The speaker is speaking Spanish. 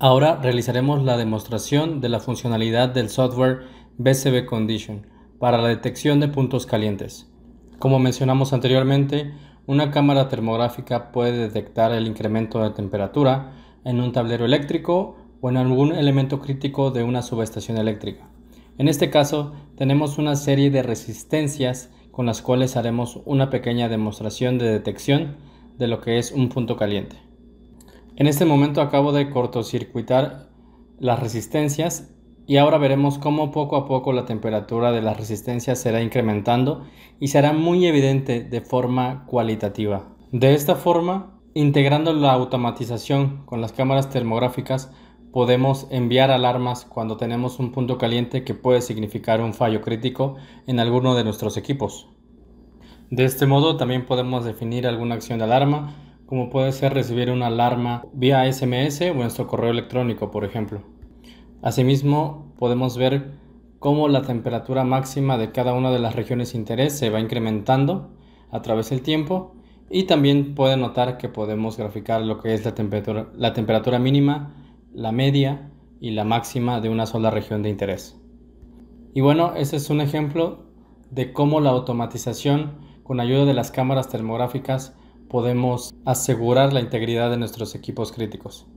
Ahora realizaremos la demostración de la funcionalidad del software BCB Condition para la detección de puntos calientes. Como mencionamos anteriormente, una cámara termográfica puede detectar el incremento de temperatura en un tablero eléctrico o en algún elemento crítico de una subestación eléctrica. En este caso, tenemos una serie de resistencias con las cuales haremos una pequeña demostración de detección de lo que es un punto caliente. En este momento acabo de cortocircuitar las resistencias y ahora veremos cómo poco a poco la temperatura de las resistencias será incrementando y será muy evidente de forma cualitativa. De esta forma, integrando la automatización con las cámaras termográficas, podemos enviar alarmas cuando tenemos un punto caliente que puede significar un fallo crítico en alguno de nuestros equipos. De este modo también podemos definir alguna acción de alarma como puede ser recibir una alarma vía SMS o nuestro correo electrónico, por ejemplo. Asimismo, podemos ver cómo la temperatura máxima de cada una de las regiones de interés se va incrementando a través del tiempo y también puede notar que podemos graficar lo que es la temperatura, la temperatura mínima, la media y la máxima de una sola región de interés. Y bueno, ese es un ejemplo de cómo la automatización con ayuda de las cámaras termográficas podemos asegurar la integridad de nuestros equipos críticos.